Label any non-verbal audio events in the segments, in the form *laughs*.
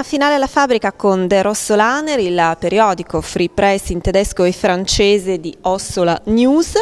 A finale alla fabbrica con De Rossolaner, il periodico free press in tedesco e francese di Ossola News.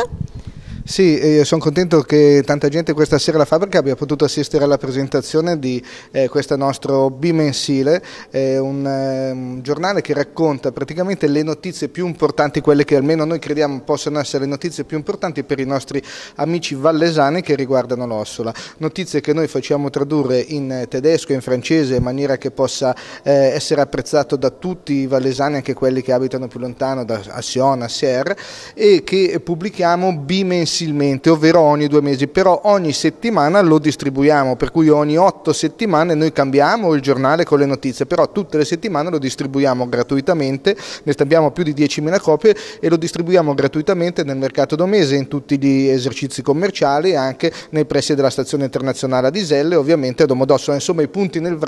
Sì, sono contento che tanta gente questa sera alla fabbrica abbia potuto assistere alla presentazione di eh, questo nostro bimensile, eh, un, un, ehm, giornale che racconta praticamente le notizie più importanti, quelle che almeno noi crediamo possano essere le notizie più importanti per i nostri amici vallesani che riguardano l'Ossola. Notizie che noi facciamo tradurre in tedesco, e in francese, in maniera che possa eh, essere apprezzato da tutti i vallesani, anche quelli che abitano più lontano, da Sion, a Serre, e che pubblichiamo bimensile mensilmente, ovvero ogni due mesi, però ogni settimana lo distribuiamo, per cui ogni otto settimane noi cambiamo il giornale con le notizie, però tutte le settimane lo distribuiamo gratuitamente, ne stampiamo più di 10.000 copie e lo distribuiamo gratuitamente nel mercato domese, in tutti gli esercizi commerciali, anche nei pressi della stazione internazionale a Diselle, ovviamente a Domodossola, insomma i punti nel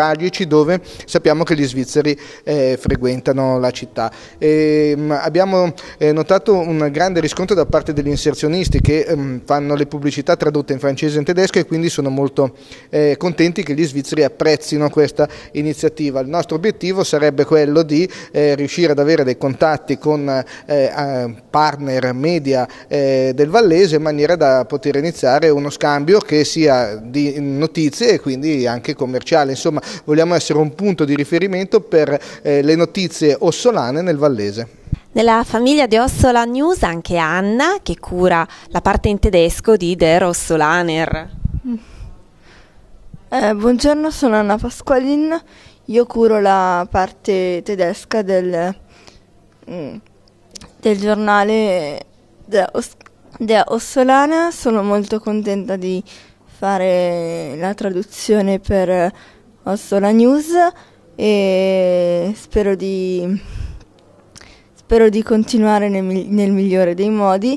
dove sappiamo che gli svizzeri eh, frequentano la città. E, ehm, abbiamo eh, notato un grande riscontro da parte degli inserzionisti che che ehm, fanno le pubblicità tradotte in francese e in tedesco e quindi sono molto eh, contenti che gli svizzeri apprezzino questa iniziativa. Il nostro obiettivo sarebbe quello di eh, riuscire ad avere dei contatti con eh, partner media eh, del Vallese in maniera da poter iniziare uno scambio che sia di notizie e quindi anche commerciale. Insomma, vogliamo essere un punto di riferimento per eh, le notizie ossolane nel Vallese. Nella famiglia di Ossola News anche Anna che cura la parte in tedesco di Der Ossolaner. Mm. Eh, buongiorno, sono Anna Pasqualin, io curo la parte tedesca del, mm, del giornale Der Ossolaner, sono molto contenta di fare la traduzione per Ossola News e spero di Spero di continuare nel, nel migliore dei modi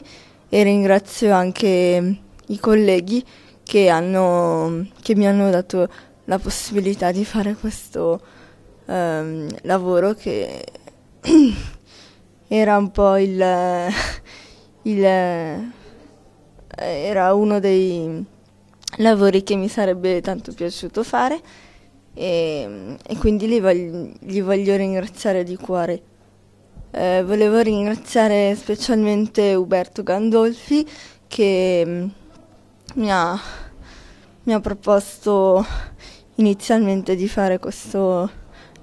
e ringrazio anche i colleghi che, hanno, che mi hanno dato la possibilità di fare questo um, lavoro che *clears throat* era un po' il, *laughs* il era uno dei lavori che mi sarebbe tanto piaciuto fare e, e quindi li voglio, li voglio ringraziare di cuore. Eh, volevo ringraziare specialmente Uberto Gandolfi che mm, mi ha, mi ha proposto inizialmente di fare questo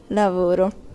lavoro.